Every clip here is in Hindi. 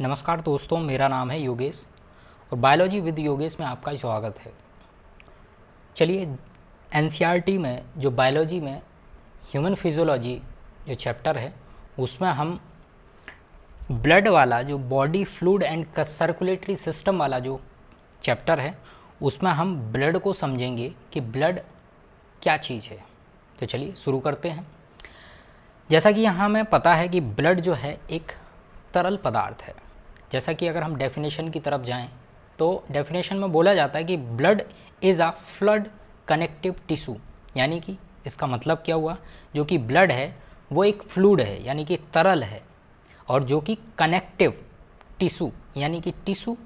नमस्कार दोस्तों मेरा नाम है योगेश और बायोलॉजी विद योगेश में आपका स्वागत है चलिए एन में जो बायोलॉजी में ह्यूमन फिजियोलॉजी जो चैप्टर है उसमें हम ब्लड वाला जो body fluid and circulatory system वाला जो चैप्टर है उसमें हम ब्लड को समझेंगे कि ब्लड क्या चीज़ है तो चलिए शुरू करते हैं जैसा कि यहाँ हमें पता है कि ब्लड जो है एक तरल पदार्थ है जैसा कि अगर हम डेफिनेशन की तरफ जाएँ तो डेफिनेशन में बोला जाता है कि blood is a fluid connective tissue यानी कि इसका मतलब क्या हुआ जो कि ब्लड है वो एक फ्लूड है यानी कि तरल है और जो कि कनेक्टिव टिशू यानी कि टिशू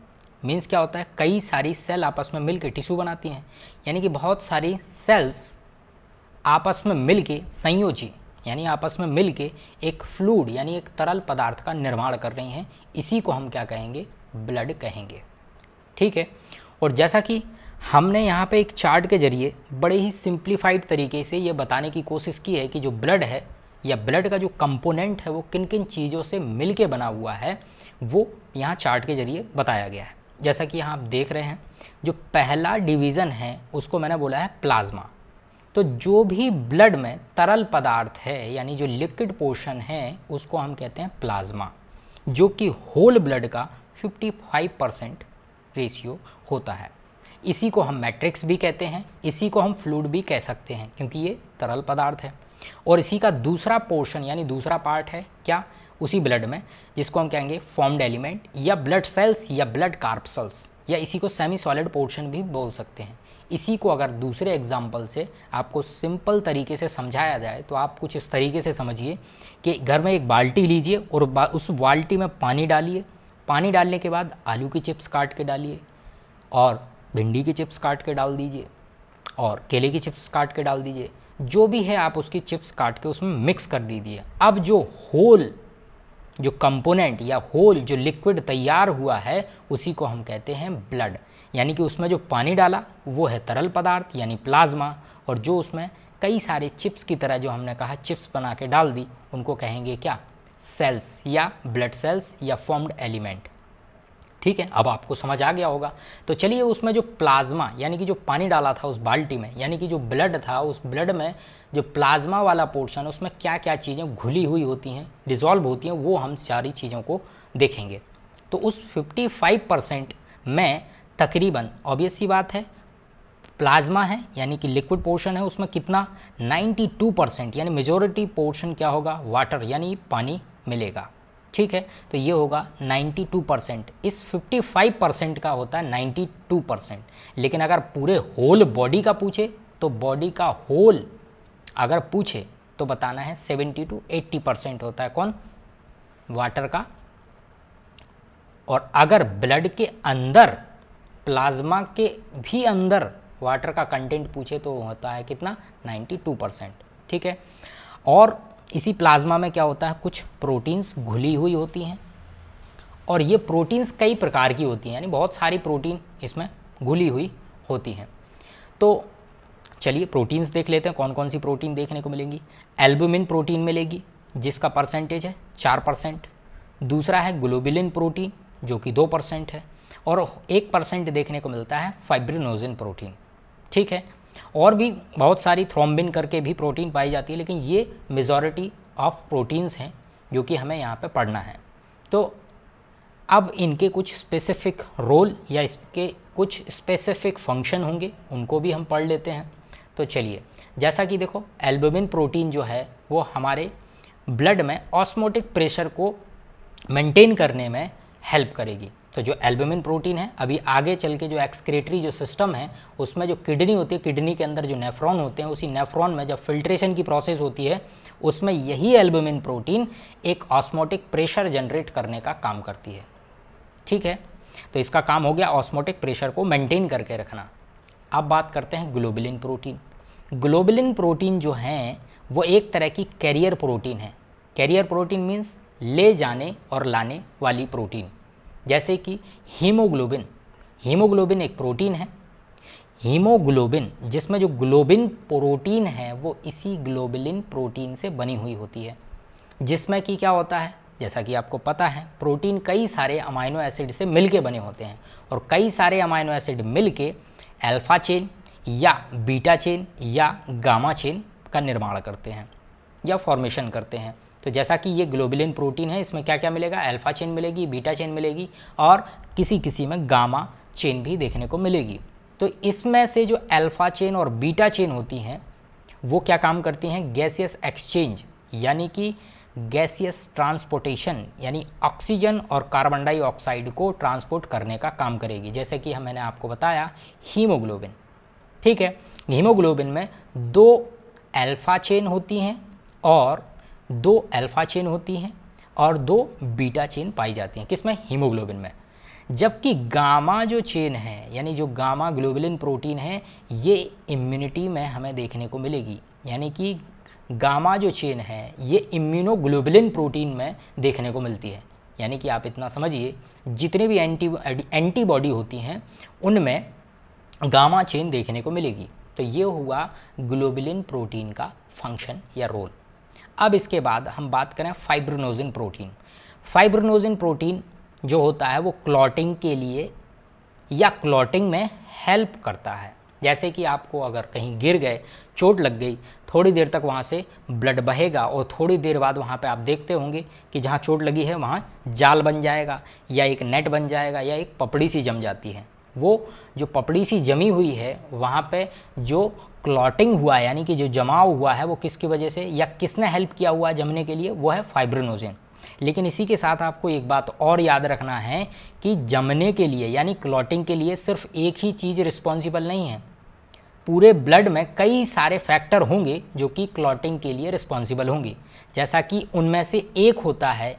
मीन्स क्या होता है कई सारी सेल आपस में मिलके टिशू बनाती हैं यानी कि बहुत सारी सेल्स आपस में मिलके संयोजी यानी आपस में मिल के एक फ्लूड यानी एक तरल पदार्थ का निर्माण कर रही हैं इसी को हम क्या कहेंगे ब्लड कहेंगे ठीक है और जैसा कि हमने यहाँ पे एक चार्ट के जरिए बड़े ही सिंप्लीफाइड तरीके से ये बताने की कोशिश की है कि जो ब्लड है या ब्लड का जो कंपोनेंट है वो किन किन चीज़ों से मिल के बना हुआ है वो यहाँ चार्ट के जरिए बताया गया है जैसा कि यहाँ आप देख रहे हैं जो पहला डिवीज़न है उसको मैंने बोला है प्लाज्मा तो जो भी ब्लड में तरल पदार्थ है यानी जो लिक्विड पोर्शन है उसको हम कहते हैं प्लाज्मा जो कि होल ब्लड का 55 परसेंट रेशियो होता है इसी को हम मैट्रिक्स भी कहते हैं इसी को हम फ्लूड भी कह सकते हैं क्योंकि ये तरल पदार्थ है और इसी का दूसरा पोर्शन यानी दूसरा पार्ट है क्या उसी ब्लड में जिसको हम कहेंगे फॉर्म्ड एलिमेंट या ब्लड सेल्स या ब्लड कार्पसल्स या इसी को सेमी सॉलिड पोर्शन भी बोल सकते हैं इसी को अगर दूसरे एग्जाम्पल से आपको सिंपल तरीके से समझाया जाए तो आप कुछ इस तरीके से समझिए कि घर में एक बाल्टी लीजिए और बा, उस बाल्टी में पानी डालिए पानी डालने के बाद आलू की चिप्स काट के डालिए और भिंडी की चिप्स काट के डाल दीजिए और केले की चिप्स काट के डाल दीजिए जो भी है आप उसकी चिप्स काट के उसमें मिक्स कर दीजिए अब जो होल जो कंपोनेंट या होल जो लिक्विड तैयार हुआ है उसी को हम कहते हैं ब्लड यानी कि उसमें जो पानी डाला वो है तरल पदार्थ यानी प्लाज्मा और जो उसमें कई सारे चिप्स की तरह जो हमने कहा चिप्स बना के डाल दी उनको कहेंगे क्या सेल्स या ब्लड सेल्स या फॉर्म्ड एलिमेंट ठीक है अब आपको समझ आ गया होगा तो चलिए उसमें जो प्लाज्मा यानी कि जो पानी डाला था उस बाल्टी में यानी कि जो ब्लड था उस ब्लड में जो प्लाज्मा वाला पोर्शन उसमें क्या क्या चीज़ें घुली हुई होती हैं डिज़ोल्व होती हैं वो हम सारी चीज़ों को देखेंगे तो उस 55 परसेंट में तकरीबन ऑब्वियस सी बात है प्लाज्मा है यानी कि लिक्विड पोर्शन है उसमें कितना 92 परसेंट यानी मेजोरिटी पोर्शन क्या होगा वाटर यानी पानी मिलेगा ठीक है तो ये होगा 92 परसेंट इस 55 परसेंट का होता है 92 परसेंट लेकिन अगर पूरे होल बॉडी का पूछे तो बॉडी का होल अगर पूछे तो बताना है 70 टू 80 परसेंट होता है कौन वाटर का और अगर ब्लड के अंदर प्लाज्मा के भी अंदर वाटर का कंटेंट पूछे तो होता है कितना 92 परसेंट ठीक है और इसी प्लाज्मा में क्या होता है कुछ प्रोटीन्स घुली हुई होती हैं और ये प्रोटीन्स कई प्रकार की होती हैं यानी बहुत सारी प्रोटीन इसमें घुली हुई होती हैं तो चलिए प्रोटीन्स देख लेते हैं कौन कौन सी प्रोटीन देखने को मिलेंगी एल्बुमिन प्रोटीन मिलेगी जिसका परसेंटेज है चार परसेंट दूसरा है ग्लोबिलिन प्रोटीन जो कि दो परसेंट है और एक परसेंट देखने को मिलता है फाइब्रिनोजिन प्रोटीन ठीक है और भी बहुत सारी थ्रोम्बिन करके भी प्रोटीन पाई जाती है लेकिन ये मेजोरिटी ऑफ प्रोटीन्स हैं जो कि हमें यहाँ पर पढ़ना है तो अब इनके कुछ स्पेसिफिक रोल या इसके कुछ स्पेसिफिक फंक्शन होंगे उनको भी हम पढ़ लेते हैं तो चलिए जैसा कि देखो एल्बुमिन प्रोटीन जो है वो हमारे ब्लड में ऑस्मोटिक प्रेशर को मेंटेन करने में हेल्प करेगी तो जो एल्बुमिन प्रोटीन है अभी आगे चल के जो एक्सक्रेटरी जो सिस्टम है उसमें जो किडनी होती है किडनी के अंदर जो नेफ्रॉन होते हैं उसी नेफ्रॉन में जब फिल्ट्रेशन की प्रोसेस होती है उसमें यही एल्बुमिन प्रोटीन एक ऑस्मोटिक प्रेशर जनरेट करने का काम करती है ठीक है तो इसका काम हो गया ऑस्मोटिक प्रेशर को मेनटेन करके रखना अब बात करते हैं ग्लोबिलिन प्रोटीन ग्लोबिलिन प्रोटीन जो हैं वो एक तरह की कैरियर प्रोटीन है कैरियर प्रोटीन मीन्स ले जाने और लाने वाली प्रोटीन जैसे कि हीमोग्लोबिन हीमोग्लोबिन एक प्रोटीन है हीमोग्लोबिन जिसमें जो ग्लोबिन प्रोटीन है वो इसी ग्लोबिलिन प्रोटीन से बनी हुई होती है जिसमें कि क्या होता है जैसा कि आपको पता है प्रोटीन कई सारे अमाइनो एसिड से मिलके बने होते हैं और कई सारे अमाइनो एसिड मिलके अल्फ़ा चेन या बीटा चेन या गामा चेन का निर्माण करते हैं या फॉर्मेशन करते हैं तो जैसा कि ये ग्लोबिलिन प्रोटीन है इसमें क्या क्या मिलेगा अल्फ़ा चेन मिलेगी बीटा चेन मिलेगी और किसी किसी में गामा चेन भी देखने को मिलेगी तो इसमें से जो अल्फ़ा चेन और बीटा चेन होती हैं वो क्या काम करती हैं गैसियस एक्सचेंज यानी कि गैसियस ट्रांसपोर्टेशन यानी ऑक्सीजन और कार्बन डाइऑक्साइड को ट्रांसपोर्ट करने का काम करेगी जैसे कि मैंने आपको बताया हीमोग्लोबिन ठीक है हीमोग्लोबिन में दो अल्फ़ा चेन होती हैं और दो अल्फ़ा चेन होती हैं और दो बीटा चेन पाई जाती हैं किसमें हीमोग्लोबिन में जबकि गामा जो चेन है यानी जो गामा ग्लोबुलिन प्रोटीन है ये इम्यूनिटी में हमें देखने को मिलेगी यानी कि गामा जो चेन है ये इम्यूनोग्लोबुलिन प्रोटीन में देखने को मिलती है यानी कि आप इतना समझिए जितने भी एंटी एंटीबॉडी होती हैं उनमें गामा चेन देखने को मिलेगी तो ये हुआ ग्लोबुलिन प्रोटीन का फंक्शन या रोल अब इसके बाद हम बात करें फाइब्रोनोजिन प्रोटीन फाइब्रोनोजिन प्रोटीन जो होता है वो क्लॉटिंग के लिए या क्लॉटिंग में हेल्प करता है जैसे कि आपको अगर कहीं गिर गए चोट लग गई थोड़ी देर तक वहाँ से ब्लड बहेगा और थोड़ी देर बाद वहाँ पे आप देखते होंगे कि जहाँ चोट लगी है वहाँ जाल बन जाएगा या एक नेट बन जाएगा या एक पपड़ी सी जम जाती है वो जो पपड़ी सी जमी हुई है वहाँ पे जो क्लॉटिंग हुआ है यानी कि जो जमाव हुआ है वो किसकी वजह से या किसने हेल्प किया हुआ है जमने के लिए वो है फाइब्रोनोजेन लेकिन इसी के साथ आपको एक बात और याद रखना है कि जमने के लिए यानी क्लॉटिंग के लिए सिर्फ एक ही चीज़ रिस्पॉन्सिबल नहीं है पूरे ब्लड में कई सारे फैक्टर होंगे जो कि क्लॉटिंग के लिए रिस्पॉन्सिबल होंगे जैसा कि उनमें से एक होता है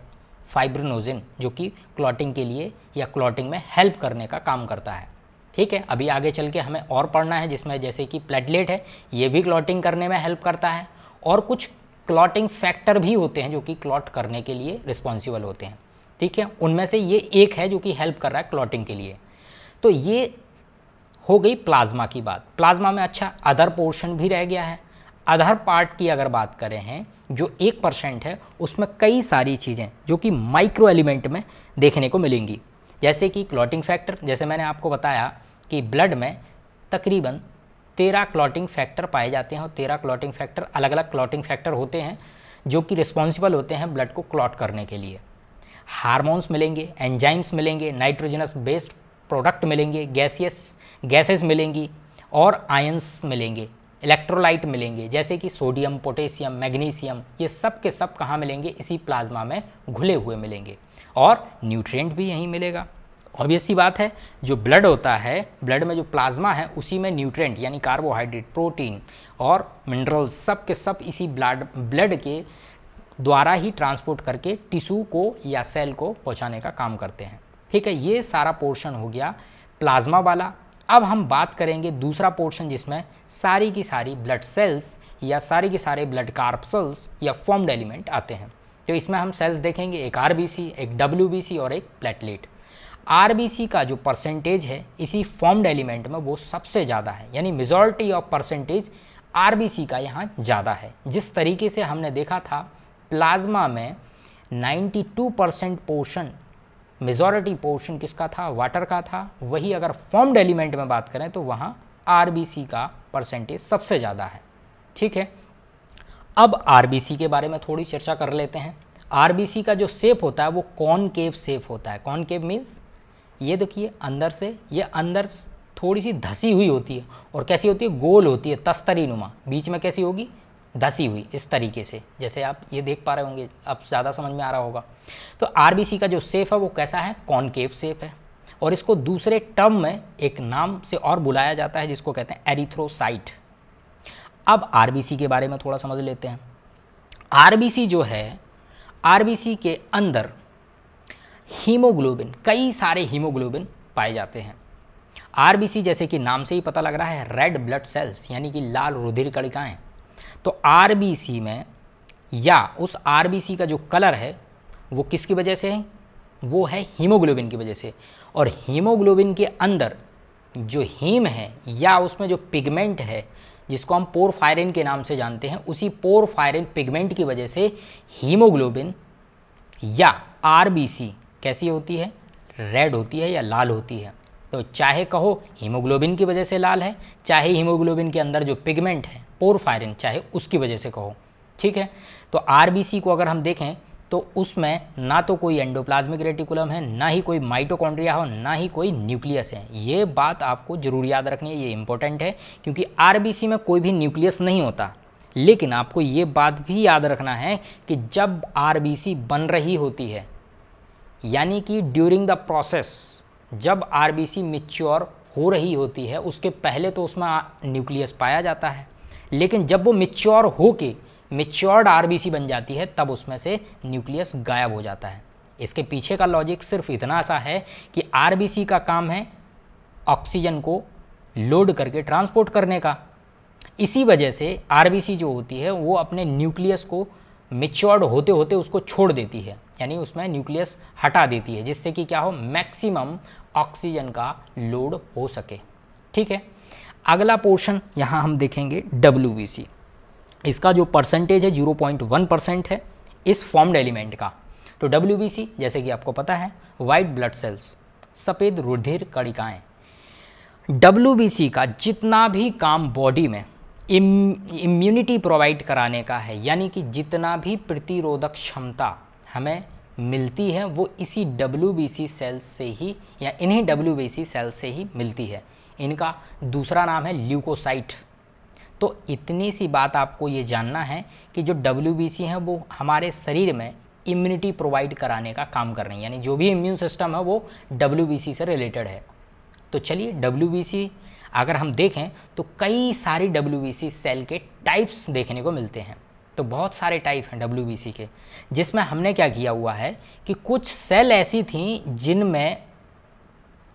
फाइब्रोनोजिन जो कि क्लॉटिंग के लिए या क्लॉटिंग में हेल्प करने का काम करता है ठीक है अभी आगे चल के हमें और पढ़ना है जिसमें जैसे कि प्लेटलेट है ये भी क्लॉटिंग करने में हेल्प करता है और कुछ क्लॉटिंग फैक्टर भी होते हैं जो कि क्लॉट करने के लिए रिस्पॉन्सिबल होते हैं ठीक है उनमें से ये एक है जो कि हेल्प कर रहा है क्लॉटिंग के लिए तो ये हो गई प्लाज्मा की बात प्लाज्मा में अच्छा अदर पोर्शन भी रह गया है अधर पार्ट की अगर बात करें हैं जो एक परसेंट है उसमें कई सारी चीज़ें जो कि माइक्रो एलिमेंट में देखने को मिलेंगी जैसे कि क्लॉटिंग फैक्टर जैसे मैंने आपको बताया कि ब्लड में तकरीबन तेरह क्लॉटिंग फैक्टर पाए जाते हैं और तेरह क्लॉटिंग फैक्टर अलग अलग क्लॉटिंग फैक्टर होते हैं जो कि रिस्पॉन्सिबल होते हैं ब्लड को क्लॉट करने के लिए हारमोन्स मिलेंगे एंजाइम्स मिलेंगे नाइट्रोजनस बेस्ड प्रोडक्ट मिलेंगे गैसियस गैसेस मिलेंगी और आयंस मिलेंगे इलेक्ट्रोलाइट मिलेंगे जैसे कि सोडियम पोटेशियम मैग्नीशियम ये सब के सब कहाँ मिलेंगे इसी प्लाज्मा में घुले हुए मिलेंगे और न्यूट्रिएंट भी यहीं मिलेगा ऑब्वियस सी बात है जो ब्लड होता है ब्लड में जो प्लाज्मा है उसी में न्यूट्रेंट यानी कार्बोहाइड्रेट प्रोटीन और मिनरल्स सब के सब इसी ब्लड ब्लड के द्वारा ही ट्रांसपोर्ट करके टिशू को या सेल को पहुँचाने का काम करते हैं ठीक है ये सारा पोर्शन हो गया प्लाज्मा वाला अब हम बात करेंगे दूसरा पोर्शन जिसमें सारी की सारी ब्लड सेल्स या सारी के सारे ब्लड कार्पसल्स या फॉर्म्ड एलिमेंट आते हैं तो इसमें हम सेल्स देखेंगे एक आर एक डब्ल्यू और एक प्लेटलेट आर का जो परसेंटेज है इसी फॉर्म्ड एलिमेंट में वो सबसे ज़्यादा है यानी मेजॉरिटी ऑफ परसेंटेज आर का यहाँ ज़्यादा है जिस तरीके से हमने देखा था प्लाज्मा में 92 परसेंट पोर्शन मेजॉरिटी पोर्शन किसका था वाटर का था वही अगर फॉर्म्ड एलिमेंट में बात करें तो वहाँ आर का परसेंटेज सबसे ज़्यादा है ठीक है अब आरबीसी के बारे में थोड़ी चर्चा कर लेते हैं आरबीसी का जो सेप होता है वो कॉनकेव सेप होता है कॉनकेव मीन्स ये देखिए अंदर से ये अंदर थोड़ी सी धसी हुई होती है और कैसी होती है गोल होती है तस्तरी नुमा बीच में कैसी होगी धसी हुई इस तरीके से जैसे आप ये देख पा रहे होंगे आप ज़्यादा समझ में आ रहा होगा तो आर का जो सेफ है वो कैसा है कॉनकेव सेफ है और इसको दूसरे टर्म में एक नाम से और बुलाया जाता है जिसको कहते हैं एरिथ्रोसाइट अब आर के बारे में थोड़ा समझ लेते हैं आर जो है आर के अंदर हीमोग्लोबिन कई सारे हीमोग्लोबिन पाए जाते हैं आर जैसे कि नाम से ही पता लग रहा है रेड ब्लड सेल्स यानी कि लाल रुधिर कड़िकाएँ तो आर में या उस आर का जो कलर है वो किसकी वजह से है वो है हीमोग्लोबिन की वजह से और हीमोग्लोबिन के अंदर जो हीम है या उसमें जो पिगमेंट है जिसको हम पोरफायरिन के नाम से जानते हैं उसी पोरफायरिन पिगमेंट की वजह से हीमोग्लोबिन या आरबीसी कैसी होती है रेड होती है या लाल होती है तो चाहे कहो हीमोग्लोबिन की वजह से लाल है चाहे हीमोग्लोबिन के अंदर जो पिगमेंट है पोरफायरिन चाहे उसकी वजह से कहो ठीक है तो आर को अगर हम देखें तो उसमें ना तो कोई एंडोप्लाज्मिक रेटिकुलम है ना ही कोई माइटोकॉन्ड्रिया हो ना ही कोई न्यूक्लियस है ये बात आपको जरूर याद रखनी है ये इंपॉर्टेंट है क्योंकि आरबीसी में कोई भी न्यूक्लियस नहीं होता लेकिन आपको ये बात भी याद रखना है कि जब आरबीसी बन रही होती है यानी कि ड्यूरिंग द प्रोसेस जब आरबीसी मिच्योर हो रही होती है उसके पहले तो उसमें न्यूक्लियस पाया जाता है लेकिन जब वो मिच्योर हो के मेच्योर्ड आरबीसी बन जाती है तब उसमें से न्यूक्लियस गायब हो जाता है इसके पीछे का लॉजिक सिर्फ इतना सा है कि आरबीसी का काम है ऑक्सीजन को लोड करके ट्रांसपोर्ट करने का इसी वजह से आरबीसी जो होती है वो अपने न्यूक्लियस को मेच्योर्ड होते होते उसको छोड़ देती है यानी उसमें न्यूक्लियस हटा देती है जिससे कि क्या हो मैक्सिमम ऑक्सीजन का लोड हो सके ठीक है अगला पोर्शन यहाँ हम देखेंगे डब्ल्यू इसका जो परसेंटेज है जीरो पॉइंट वन परसेंट है इस फॉर्म्ड एलिमेंट का तो डब्ल्यू जैसे कि आपको पता है वाइट ब्लड सेल्स सफ़ेद रुधिर कणिकाएँ डब्ल्यू का जितना भी काम बॉडी में इम्यूनिटी प्रोवाइड कराने का है यानी कि जितना भी प्रतिरोधक क्षमता हमें मिलती है वो इसी डब्ल्यू सेल्स से ही या इन्हीं डब्ल्यू सेल्स से ही मिलती है इनका दूसरा नाम है ल्यूकोसाइट तो इतनी सी बात आपको ये जानना है कि जो डब्ल्यू है वो हमारे शरीर में इम्यूनिटी प्रोवाइड कराने का काम कर रही है यानी जो भी इम्यून सिस्टम है वो डब्ल्यू से रिलेटेड है तो चलिए डब्ल्यू अगर हम देखें तो कई सारी डब्ल्यू सेल के टाइप्स देखने को मिलते हैं तो बहुत सारे टाइप हैं डब्ल्यू के जिसमें हमने क्या किया हुआ है कि कुछ सेल ऐसी थी जिनमें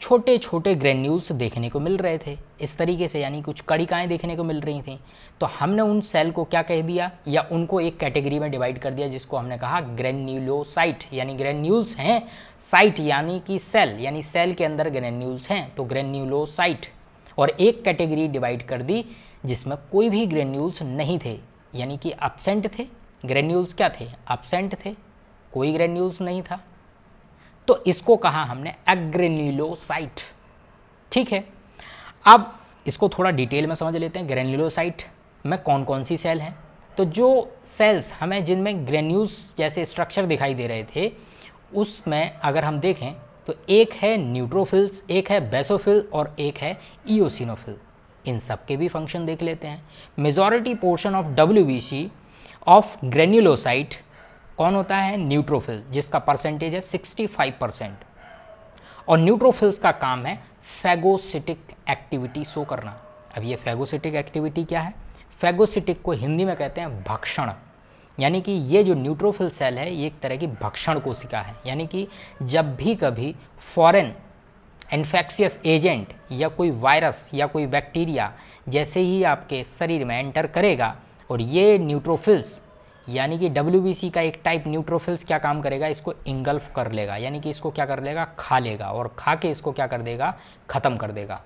छोटे छोटे ग्रेन्यूल्स देखने को मिल रहे थे इस तरीके से यानी कुछ कड़िकाएँ देखने को मिल रही थी तो हमने उन सेल को क्या कह दिया या उनको एक कैटेगरी में डिवाइड कर दिया जिसको हमने कहा ग्रेन्यूलोसाइट यानी ग्रेन्यूल्स हैं साइट यानी कि सेल यानी सेल के अंदर ग्रेन्यूल्स हैं तो ग्रेन्यूलोसाइट और एक कैटेगरी डिवाइड कर दी जिसमें कोई भी ग्रेन्यूल्स नहीं थे यानी कि अपसेंट थे ग्रेन्यूल्स क्या थे अपसेंट थे कोई ग्रेन्यूल्स नहीं था तो इसको कहा हमने एग्रेन्यूलोसाइट ठीक है अब इसको थोड़ा डिटेल में समझ लेते हैं ग्रेन्यूलोसाइट में कौन कौन सी सेल हैं तो जो सेल्स हमें जिनमें ग्रेन्यूल्स जैसे स्ट्रक्चर दिखाई दे रहे थे उसमें अगर हम देखें तो एक है न्यूट्रोफिल्स एक है बेसोफिल और एक है ईओसिनोफिल इन सब के भी फंक्शन देख लेते हैं majority portion of W of granulocyte कौन होता है न्यूट्रोफिल जिसका परसेंटेज है 65 परसेंट और न्यूट्रोफिल्स का काम है फैगोसिटिक एक्टिविटी शो करना अब ये फैगोसिटिक एक्टिविटी क्या है फैगोसिटिक को हिंदी में कहते हैं भक्षण यानी कि ये जो न्यूट्रोफिल सेल है ये एक तरह की भक्षण कोशिका है यानी कि जब भी कभी फॉरेन इन्फेक्शियस एजेंट या कोई वायरस या कोई बैक्टीरिया जैसे ही आपके शरीर में एंटर करेगा और ये न्यूट्रोफिल्स यानी कि डब्ल्यू का एक टाइप न्यूट्रोफिल्स क्या काम करेगा इसको इंगल्फ कर लेगा यानी कि इसको क्या कर लेगा खा लेगा और खा के इसको क्या कर देगा ख़त्म कर देगा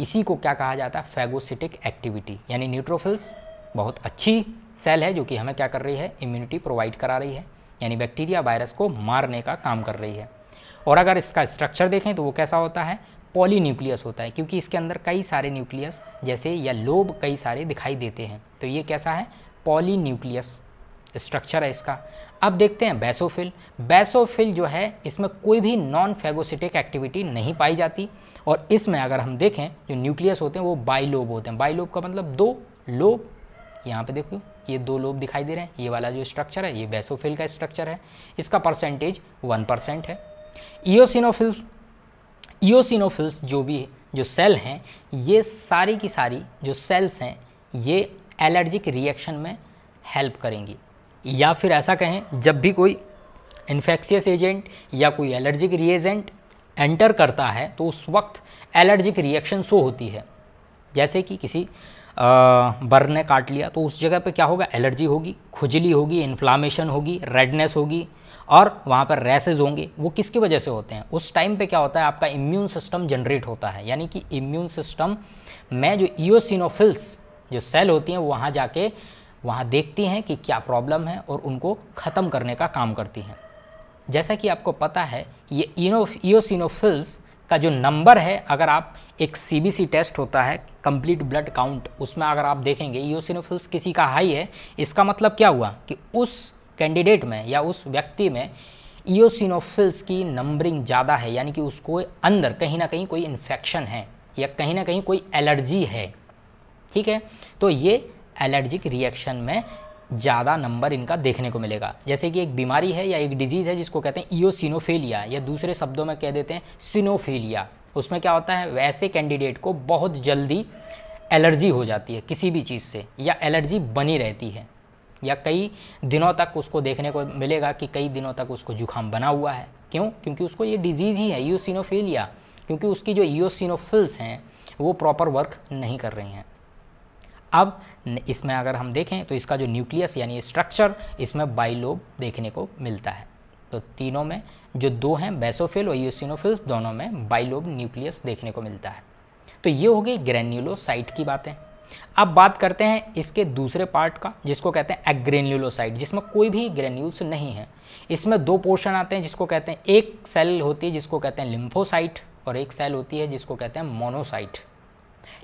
इसी को क्या कहा जाता है फैगोसिटिक एक्टिविटी यानी न्यूट्रोफिल्स बहुत अच्छी सेल है जो कि हमें क्या कर रही है इम्यूनिटी प्रोवाइड करा रही है यानी बैक्टीरिया वायरस को मारने का काम कर रही है और अगर इसका स्ट्रक्चर देखें तो वो कैसा होता है पॉली न्यूक्लियस होता है क्योंकि इसके अंदर कई सारे न्यूक्लियस जैसे या लोब कई सारे दिखाई देते हैं तो ये कैसा है पॉली न्यूक्लियस स्ट्रक्चर है इसका अब देखते हैं बैसोफिल बैसोफिल जो है इसमें कोई भी नॉन फेगोसिटिक एक्टिविटी नहीं पाई जाती और इसमें अगर हम देखें जो न्यूक्लियस होते हैं वो बाइलोब होते हैं बाइलोब का मतलब दो लोब यहाँ पे देखो ये दो लोब दिखाई दे रहे हैं ये वाला जो स्ट्रक्चर है ये बैसोफिल का स्ट्रक्चर है इसका परसेंटेज वन परसेंट है ईओसिनोफिल्स ईओसिनोफिल्स जो भी जो सेल हैं ये सारी की सारी जो सेल्स हैं ये एलर्जिक रिएक्शन में हेल्प करेंगी या फिर ऐसा कहें जब भी कोई इन्फेक्शियस एजेंट या कोई एलर्जिक रिएजेंट एंटर करता है तो उस वक्त एलर्जिक रिएक्शन शो होती है जैसे कि किसी बर ने काट लिया तो उस जगह पे क्या होगा एलर्जी होगी खुजली होगी इन्फ्लामेशन होगी रेडनेस होगी और वहाँ पर रैसेज होंगे वो किसकी वजह से होते हैं उस टाइम पे क्या होता है आपका इम्यून सिस्टम जनरेट होता है यानी कि इम्यून सिस्टम में जो ईओसिनोफिल्स जो सेल होती हैं वहाँ जाके वहाँ देखती हैं कि क्या प्रॉब्लम है और उनको ख़त्म करने का काम करती हैं जैसा कि आपको पता है ये इनो ईओसिनोफिल्स का जो नंबर है अगर आप एक सीबीसी टेस्ट होता है कंप्लीट ब्लड काउंट उसमें अगर आप देखेंगे ईओसिनोफिल्स किसी का हाई है इसका मतलब क्या हुआ कि उस कैंडिडेट में या उस व्यक्ति में ईओसिनोफिल्स की नंबरिंग ज़्यादा है यानी कि उसको अंदर कहीं ना कहीं कोई इन्फेक्शन है या कहीं ना कहीं कोई एलर्जी है ठीक है तो ये एलर्जिक रिएक्शन में ज़्यादा नंबर इनका देखने को मिलेगा जैसे कि एक बीमारी है या एक डिजीज़ है जिसको कहते हैं ईओसिनोफेलिया या दूसरे शब्दों में कह देते हैं सिनोफेलिया उसमें क्या होता है वैसे कैंडिडेट को बहुत जल्दी एलर्जी हो जाती है किसी भी चीज़ से या एलर्जी बनी रहती है या कई दिनों तक उसको देखने को मिलेगा कि कई दिनों तक उसको जुकाम बना हुआ है क्यों क्योंकि उसको ये डिजीज़ ही है ईओसिनोफेलिया क्योंकि उसकी जो ईओसिनोफिल्स हैं वो प्रॉपर वर्क नहीं कर रही हैं अब इसमें अगर हम देखें तो इसका जो न्यूक्लियस यानी स्ट्रक्चर इसमें बाइलोब देखने को मिलता है तो तीनों में जो दो हैं बेसोफिल और यूसिनोफिल्स दोनों में बाइलोब न्यूक्लियस देखने को मिलता है तो ये हो गई ग्रेन्यूलोसाइट की बातें अब बात करते हैं इसके दूसरे पार्ट का जिसको कहते हैं एग्रेन्यूलोसाइट जिसमें कोई भी ग्रेन्यूल्स नहीं है इसमें दो पोर्शन आते हैं जिसको कहते हैं एक सेल होती है जिसको कहते हैं लिम्फोसाइट और एक सेल होती है जिसको कहते हैं मोनोसाइट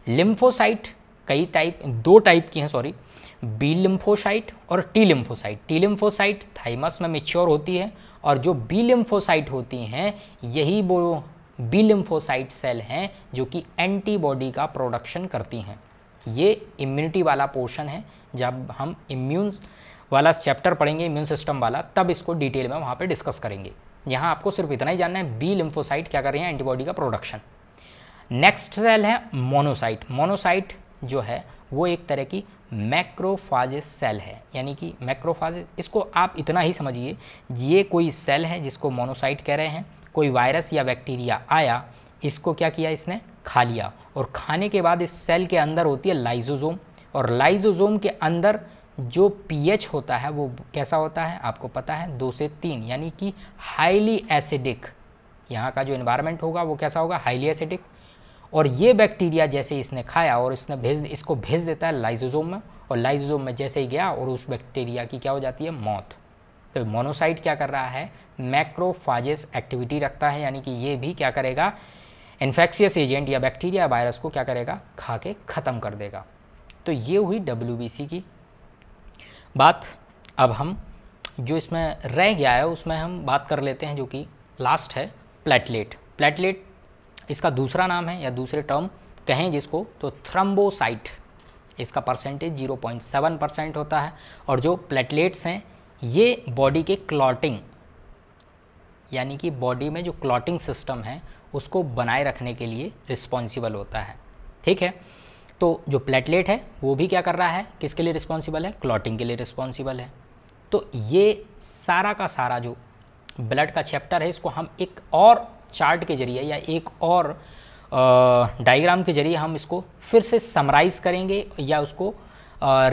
लिम्फोसाइट कई टाइप दो टाइप की हैं सॉरी बी लिम्फोसाइट और T lymphocyte T lymphocyte thymus में मेच्योर होती है और जो बी लिम्फोसाइट होती हैं यही वो बी लिम्फोसाइट सेल हैं जो कि एंटीबॉडी का प्रोडक्शन करती हैं ये इम्यूनिटी वाला पोर्शन है जब हम इम्यून वाला चैप्टर पढ़ेंगे इम्यून सिस्टम वाला तब इसको डिटेल में वहाँ पर डिस्कस करेंगे यहाँ आपको सिर्फ इतना ही जानना है बी लिम्फोसाइट क्या कर रहे हैं एंटीबॉडी का प्रोडक्शन नेक्स्ट सेल है मोनोसाइट मोनोसाइट जो है वो एक तरह की मैक्रोफाजिस सेल है यानी कि मैक्रोफाजिस इसको आप इतना ही समझिए ये कोई सेल है जिसको मोनोसाइट कह रहे हैं कोई वायरस या बैक्टीरिया आया इसको क्या किया इसने खा लिया और खाने के बाद इस सेल के अंदर होती है लाइजोजोम और लाइजोजोम के अंदर जो पीएच होता है वो कैसा होता है आपको पता है दो से तीन यानी कि हाईली एसिडिक यहाँ का जो इन्वायरमेंट होगा वो कैसा होगा हाईली एसिडिक और ये बैक्टीरिया जैसे इसने खाया और इसने भेज इसको भेज देता है लाइजोजोम में और लाइजोजोम में जैसे ही गया और उस बैक्टीरिया की क्या हो जाती है मौत तो मोनोसाइट क्या कर रहा है मैक्रोफाजेस एक्टिविटी रखता है यानी कि ये भी क्या करेगा इन्फेक्शियस एजेंट या बैक्टीरिया वायरस को क्या करेगा खा के ख़त्म कर देगा तो ये हुई डब्ल्यू की बात अब हम जो इसमें रह गया है उसमें हम बात कर लेते हैं जो कि लास्ट है प्लेटलेट प्लेटलेट इसका दूसरा नाम है या दूसरे टर्म कहें जिसको तो थ्रम्बोसाइट इसका परसेंटेज 0.7 परसेंट होता है और जो प्लेटलेट्स हैं ये बॉडी के क्लॉटिंग यानी कि बॉडी में जो क्लॉटिंग सिस्टम है उसको बनाए रखने के लिए रिस्पॉन्सिबल होता है ठीक है तो जो प्लेटलेट है वो भी क्या कर रहा है किसके लिए रिस्पॉन्सिबल है क्लॉटिंग के लिए रिस्पॉन्सिबल है तो ये सारा का सारा जो ब्लड का चैप्टर है इसको हम एक और चार्ट के जरिए या एक और डायग्राम के जरिए हम इसको फिर से समराइज करेंगे या उसको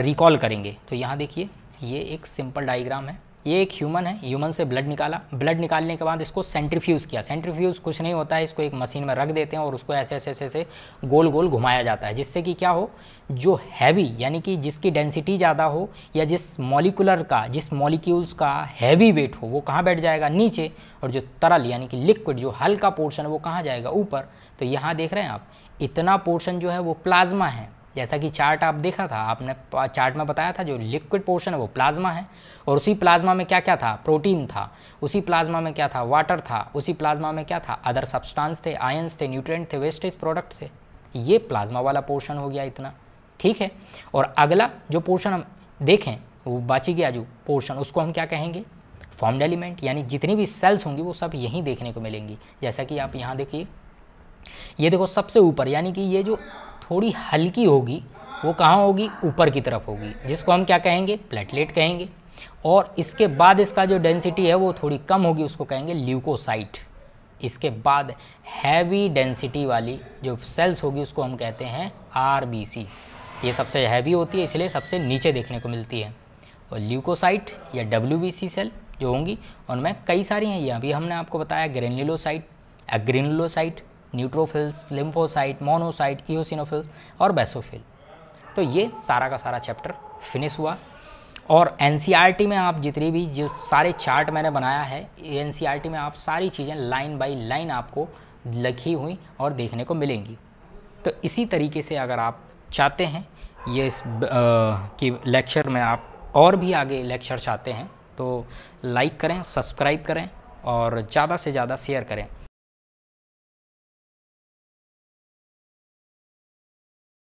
रिकॉल करेंगे तो यहाँ देखिए ये एक सिंपल डायग्राम है ये एक ह्यूमन है ह्यूमन से ब्लड निकाला ब्लड निकालने के बाद इसको सेंट्रीफ्यूज़ किया सेंट्रीफ्यूज़ कुछ नहीं होता है इसको एक मशीन में रख देते हैं और उसको ऐसे ऐसे ऐसे ऐसे गोल गोल घुमाया जाता है जिससे कि क्या हो जो हैवी यानी कि जिसकी डेंसिटी ज़्यादा हो या जिस मॉलिकुलर का जिस मॉलिक्यूल्स का हैवी वेट हो वो कहाँ बैठ जाएगा नीचे और जो तरल यानी कि लिक्विड जो हल्का पोर्शन है वो कहाँ जाएगा ऊपर तो यहाँ देख रहे हैं आप इतना पोर्शन जो है वो प्लाज्मा है जैसा कि चार्ट आप देखा था आपने चार्ट में बताया था जो लिक्विड पोर्शन है वो प्लाज्मा है और उसी प्लाज्मा में क्या क्या था प्रोटीन था उसी प्लाज्मा में क्या था वाटर था उसी प्लाज्मा में क्या था अदर सब्सटांस थे आयन्स थे न्यूट्रेंट थे वेस्टेज प्रोडक्ट थे ये प्लाज्मा वाला पोर्शन हो गया इतना ठीक है और अगला जो पोर्शन हम देखें वो बाची गया जो पोर्शन उसको हम क्या कहेंगे फॉर्म्ड एलिमेंट यानी जितनी भी सेल्स होंगी वो सब यहीं देखने को मिलेंगी जैसा कि आप यहाँ देखिए ये देखो सबसे ऊपर यानी कि ये जो थोड़ी हल्की होगी वो कहाँ होगी ऊपर की तरफ होगी जिसको हम क्या कहेंगे प्लेटलेट कहेंगे और इसके बाद इसका जो डेंसिटी है वो थोड़ी कम होगी उसको कहेंगे ल्यूकोसाइट इसके बाद हैवी डेंसिटी वाली जो सेल्स होगी उसको हम कहते हैं आर ये सबसे हैवी होती है इसलिए सबसे नीचे देखने को मिलती है और ल्यूकोसाइट या डब्ल्यू सेल जो होंगी उनमें कई सारी हैं ये अभी हमने आपको बताया granulocyte agranulocyte neutrophils lymphocyte monocyte eosinophil और बेसोफिल तो ये सारा का सारा चैप्टर फिनिश हुआ और एन में आप जितनी भी जो सारे चार्ट मैंने बनाया है एन में आप सारी चीज़ें लाइन बाई लाइन आपको लिखी हुई और देखने को मिलेंगी तो इसी तरीके से अगर आप चाहते हैं ये इस कि लेक्चर में आप और भी आगे लेक्चर चाहते हैं तो लाइक करें सब्सक्राइब करें और ज़्यादा से ज़्यादा शेयर करें